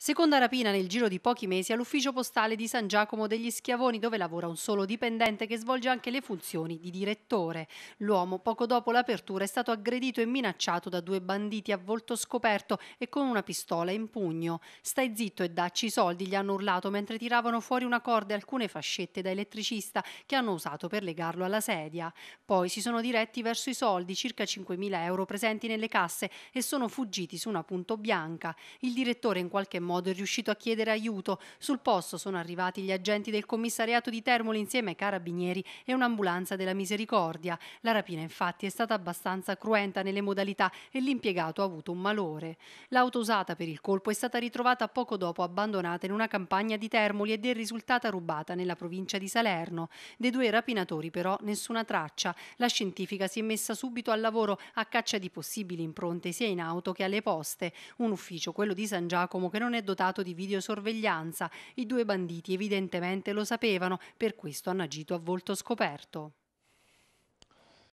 Seconda rapina nel giro di pochi mesi all'ufficio postale di San Giacomo degli Schiavoni dove lavora un solo dipendente che svolge anche le funzioni di direttore. L'uomo poco dopo l'apertura è stato aggredito e minacciato da due banditi a volto scoperto e con una pistola in pugno. Stai zitto e dacci i soldi gli hanno urlato mentre tiravano fuori una corda e alcune fascette da elettricista che hanno usato per legarlo alla sedia. Poi si sono diretti verso i soldi, circa 5.000 euro presenti nelle casse e sono fuggiti su una punto bianca. Il direttore in qualche modo modo è riuscito a chiedere aiuto. Sul posto sono arrivati gli agenti del commissariato di Termoli insieme ai carabinieri e un'ambulanza della misericordia. La rapina infatti è stata abbastanza cruenta nelle modalità e l'impiegato ha avuto un malore. L'auto usata per il colpo è stata ritrovata poco dopo abbandonata in una campagna di Termoli ed è risultata rubata nella provincia di Salerno. Dei due rapinatori però nessuna traccia. La scientifica si è messa subito al lavoro a caccia di possibili impronte sia in auto che alle poste. Un ufficio, quello di San Giacomo, che non è è dotato di videosorveglianza. I due banditi evidentemente lo sapevano, per questo hanno agito a volto scoperto.